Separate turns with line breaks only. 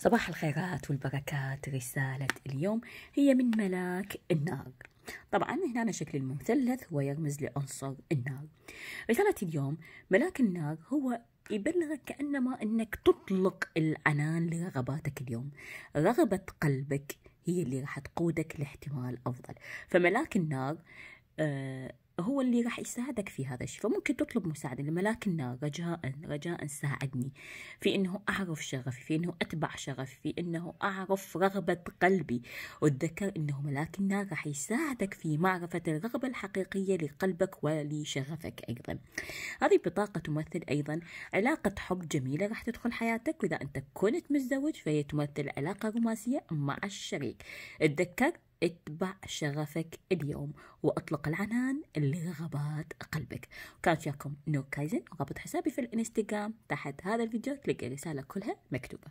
صباح الخيرات والبركات رسالة اليوم هي من ملاك النار طبعا هنا شكل المثلث هو يرمز لعنصر النار رسالة اليوم ملاك النار هو يبلغك كأنما أنك تطلق العنان لرغباتك اليوم رغبة قلبك هي اللي راح تقودك لاحتمال أفضل فملاك النار آه هو اللي راح يساعدك في هذا الشيء فممكن تطلب مساعدة لما لكن رجاء رجاء ساعدني في أنه أعرف شغفي في أنه أتبع شغفي في أنه أعرف رغبة قلبي وتذكر أنه ملاك النار راح يساعدك في معرفة الرغبة الحقيقية لقلبك ولشغفك أيضا هذه بطاقة تمثل أيضا علاقة حب جميلة راح تدخل حياتك وإذا أنت كنت متزوج فهي تمثل علاقة رومانسية مع الشريك تذكر اتبع شغفك اليوم واطلق العنان لرغبات قلبك كانت وياكم نور كايزن ورابط حسابي في الانستغرام تحت هذا الفيديو تلقى رسالة كلها مكتوبة